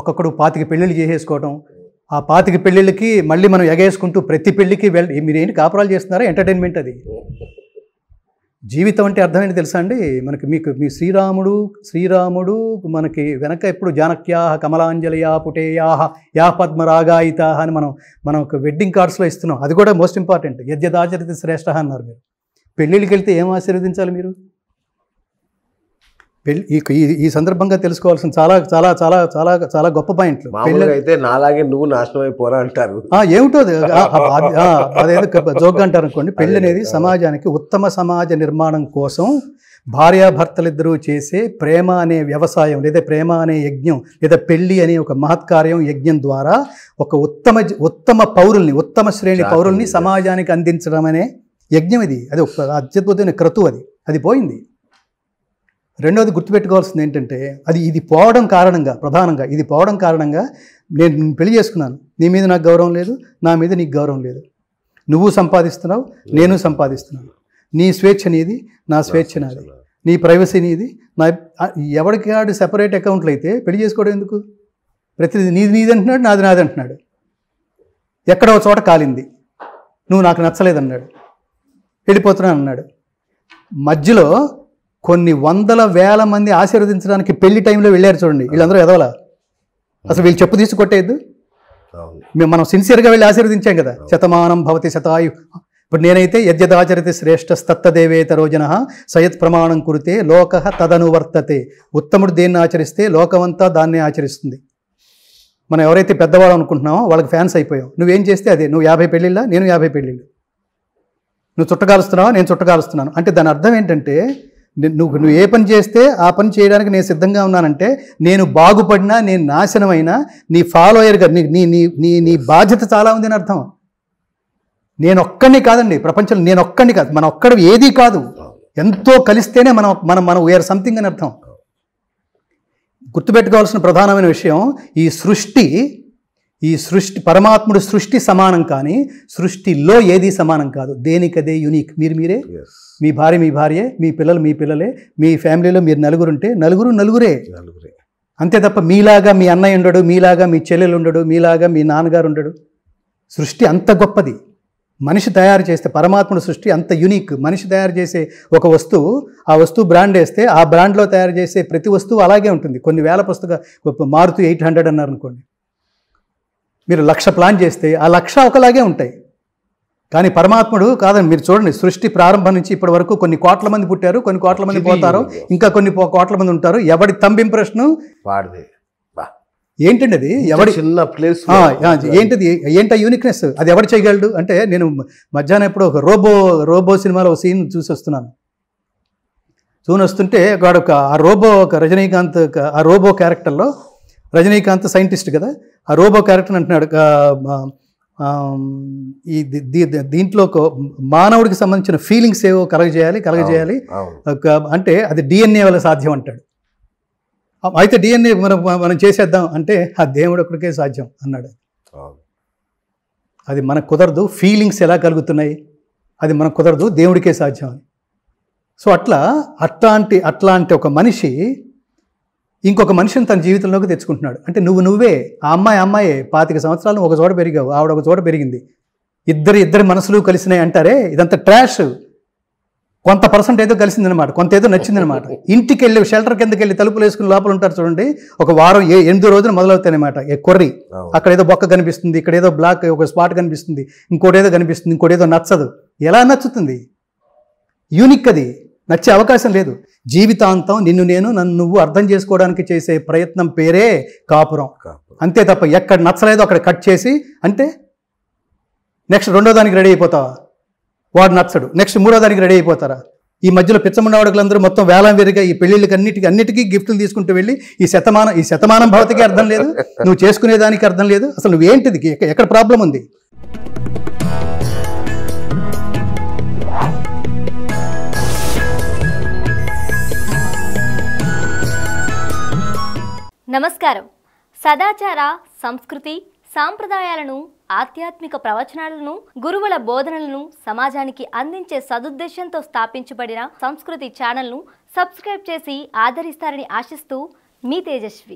ఒక్కొక్కడు పాతిక పెళ్ళిళ్ళు చేసేసుకోవడం ఆ పాతికి పెళ్ళిళ్ళకి మళ్ళీ మనం ఎగేసుకుంటూ ప్రతి పెళ్ళికి వెళ్ మీరు ఏంటి కాపురాలు చేస్తున్నారా ఎంటర్టైన్మెంట్ అది జీవితం అంటే అర్థమైంది తెలుసా అండి మనకి మీకు మీ శ్రీరాముడు శ్రీరాముడు మనకి వెనక ఎప్పుడు జానక్యాహ కమలాంజలియా పుటేయాహ యా పద్మరాగాయిత అని మనం మనం ఒక వెడ్డింగ్ కార్డ్స్లో ఇస్తున్నాం అది కూడా మోస్ట్ ఇంపార్టెంట్ యజ్ఞదాచరిత శ్రేష్ఠ అన్నారు మీరు పెళ్ళిళ్ళకి వెళ్తే ఏం ఆశీర్వదించాలి మీరు పెళ్లి ఈ సందర్భంగా తెలుసుకోవాల్సిన చాలా చాలా చాలా చాలా చాలా గొప్ప పాయింట్లు అయితే నాలాగే నువ్వు నాశనం అయిపోరా అంటారు ఏమిటో అదేదో జోక్ అంటారు అనుకోండి పెళ్ళి అనేది సమాజానికి ఉత్తమ సమాజ నిర్మాణం కోసం భార్యాభర్తలిద్దరూ చేసే ప్రేమ అనే వ్యవసాయం లేదా ప్రేమ అనే యజ్ఞం లేదా పెళ్ళి అనే ఒక మహత్కార్యం యజ్ఞం ద్వారా ఒక ఉత్తమ ఉత్తమ పౌరుల్ని ఉత్తమ శ్రేణి పౌరుల్ని సమాజానికి అందించడం అనే యజ్ఞం ఇది అది అత్యద్భుతమైన క్రతువు అది అది పోయింది రెండవది గుర్తుపెట్టుకోవాల్సింది ఏంటంటే అది ఇది పోవడం కారణంగా ప్రధానంగా ఇది పోవడం కారణంగా నేను పెళ్లి చేసుకున్నాను నీ మీద నాకు గౌరవం లేదు నా మీద నీకు గౌరవం లేదు నువ్వు సంపాదిస్తున్నావు నేను సంపాదిస్తున్నాను నీ స్వేచ్ఛ నీది నా స్వేచ్ఛ నాది నీ ప్రైవసీ నీది నా ఎవరికి ఆడు సెపరేట్ అకౌంట్లు అయితే పెళ్లి చేసుకోవడం ఎందుకు ప్రతిదీ నీది నీది అంటున్నాడు నాది నాది అంటున్నాడు ఎక్కడో చోట కాలింది నువ్వు నాకు నచ్చలేదన్నాడు వెళ్ళిపోతున్నాను అన్నాడు మధ్యలో కొన్ని వందల వేల మంది ఆశీర్వదించడానికి పెళ్లి టైంలో వెళ్ళారు చూడండి వీళ్ళందరూ ఎదవల అసలు వీళ్ళు చెప్పు తీసి కొట్టేయద్దు మేము మనం సిన్సియర్గా వెళ్ళి ఆశీర్వదించాం కదా శతమానం భవతి శతాయు ఇప్పుడు నేనైతే యద్యదాచరితి శ్రేష్టస్తత్తదేవేత రోజున సయత్ ప్రమాణం కురితే లోక తదనువర్తతే ఉత్తముడు దేన్ని ఆచరిస్తే లోకమంతా దాన్నే ఆచరిస్తుంది మనం ఎవరైతే పెద్దవాళ్ళు అనుకుంటున్నామో వాళ్ళకి ఫ్యాన్స్ అయిపోయావు నువ్వేం చేస్తే అదే నువ్వు యాభై పెళ్ళిళ్ళ నేను యాభై పెళ్ళిళ్ళు నువ్వు చుట్టకాలుస్తున్నావా నేను చుట్టకాలుస్తున్నాను అంటే దాని అర్థం ఏంటంటే నువ్వు నువ్వు ఏ పని చేస్తే ఆ పని చేయడానికి నేను సిద్ధంగా ఉన్నానంటే నేను బాగుపడినా నేను నాశనమైనా నీ ఫాలోయర్గా నీ నీ నీ నీ బాధ్యత చాలా ఉంది అని అర్థం నేను ఒక్కడిని కాదండి ప్రపంచంలో నేను ఒక్కడిని కాదు మన ఒక్కడు ఏదీ కాదు ఎంతో కలిస్తేనే మనం మనం మనం వీఆర్ సంథింగ్ అని అర్థం గుర్తుపెట్టుకోవాల్సిన ప్రధానమైన విషయం ఈ సృష్టి ఈ సృష్టి పరమాత్ముడు సృష్టి సమానం కానీ సృష్టిలో ఏది సమానం కాదు దేనికదే యునిక్ మీరు మీరే మీ భార్య మీ భార్యే మీ పిల్లలు మీ పిల్లలే మీ ఫ్యామిలీలో మీరు నలుగురు ఉంటే నలుగురు నలుగురే నలుగురే అంతే తప్ప మీలాగా మీ అన్నయ్య ఉండడు మీలాగా మీ చెల్లెలు ఉండడు మీలాగా మీ నాన్నగారు ఉండడు సృష్టి అంత గొప్పది మనిషి తయారు చేస్తే పరమాత్ముడు సృష్టి అంత యునిక్ మనిషి తయారు చేసే ఒక వస్తువు ఆ వస్తువు బ్రాండ్ వేస్తే ఆ బ్రాండ్లో తయారు చేసే ప్రతి వస్తువు అలాగే ఉంటుంది కొన్ని వేల పుస్తక మారుతూ ఎయిట్ హండ్రెడ్ అన్నారు అనుకోండి మీరు లక్ష ప్లాన్ చేస్తే ఆ లక్ష ఒకలాగే ఉంటాయి కానీ పరమాత్ముడు కాదని మీరు చూడండి సృష్టి ప్రారంభం నుంచి ఇప్పటి వరకు కొన్ని కోట్ల మంది పుట్టారు కొన్ని కోట్ల మంది పోతారు ఇంకా కొన్ని కోట్ల మంది ఉంటారు ఎవడి తంబిం ప్రశ్న వాడిది ఏంటండి అది ఎవడి చిన్న ప్లేస్ ఏంటిది ఏంటి యూనిక్నెస్ అది ఎవడు చేయగలడు అంటే నేను మధ్యాహ్నం ఎప్పుడు ఒక రోబో రోబో సినిమాలో ఒక సీన్ చూసి వస్తున్నాను చూని వస్తుంటే ఒక ఆ రోబో ఒక రజనీకాంత్ ఆ రోబో క్యారెక్టర్లో రజనీకాంత్ సైంటిస్ట్ కదా ఆ రోబో క్యారెక్టర్ అంటున్నాడు ఈ దీంట్లో మానవుడికి సంబంధించిన ఫీలింగ్స్ ఏవో కలగజేయాలి కలగజేయాలి అంటే అది డిఎన్ఏ వల్ల సాధ్యం అంటాడు అయితే డిఎన్ఏ మనం మనం చేసేద్దాం అంటే ఆ దేవుడు ఒకరికే సాధ్యం అన్నాడు అది మనకు కుదరదు ఫీలింగ్స్ ఎలా కలుగుతున్నాయి అది మనకు కుదరదు దేవుడికే సాధ్యం అని సో అట్లా అట్లాంటి అట్లాంటి ఒక మనిషి ఇంకొక మనిషిని తన జీవితంలోకి తెచ్చుకుంటున్నాడు అంటే నువ్వు నువ్వే ఆ అమ్మాయి అమ్మాయే పాతిక సంవత్సరాలు ఒక చోట పెరిగావు ఆవిడ ఒక చోట పెరిగింది ఇద్దరు ఇద్దరి మనసులు కలిసినాయి అంటారే ఇదంతా ట్రాష్ కొంత పర్సెంట్ ఏదో కలిసిందనమాట కొంత ఏదో నచ్చిందనమాట ఇంటికి వెళ్ళి షెల్టర్ కిందకి వెళ్ళి తలుపులు వేసుకుని లోపల ఉంటారు చూడండి ఒక వారం ఏ ఎనిమిది రోజులు అనమాట ఏ కొర్రి అక్కడ ఏదో బొక్క కనిపిస్తుంది ఇక్కడ ఏదో బ్లాక్ ఒక స్పాట్ కనిపిస్తుంది ఇంకోటేదో కనిపిస్తుంది ఏదో నచ్చదు ఎలా నచ్చుతుంది యూనిక్ అది నచ్చే అవకాశం లేదు జీవితాంతం నిన్ను నేను నన్ను నువ్వు అర్థం చేసుకోవడానికి చేసే ప్రయత్నం పేరే కాపురం అంతే తప్ప ఎక్కడ నచ్చలేదో అక్కడ కట్ చేసి అంటే నెక్స్ట్ రెండో దానికి రెడీ అయిపోతావా వాడు నచ్చడు నెక్స్ట్ మూడో దానికి రెడీ అయిపోతారా ఈ మధ్యలో పిచ్చముండవాడుకులందరూ మొత్తం వేలం వేరుగా ఈ పెళ్ళిళ్ళకి అన్నిటికీ అన్నిటికీ గిఫ్ట్లు తీసుకుంటూ వెళ్ళి ఈ శతమానం ఈ శతమానం భవతికి అర్థం లేదు నువ్వు చేసుకునేదానికి అర్థం లేదు అసలు నువ్వేంటిది ఎక్కడ ప్రాబ్లం ఉంది నమస్కారం సదాచార సంస్కృతి సాంప్రదాయాలను ఆధ్యాత్మిక ప్రవచనాలను గురువుల బోధనలను సమాజానికి అందించే సదుద్దేశంతో స్థాపించబడిన సంస్కృతి ఛానల్ను సబ్స్క్రైబ్ చేసి ఆదరిస్తారని ఆశిస్తూ మీ తేజస్వి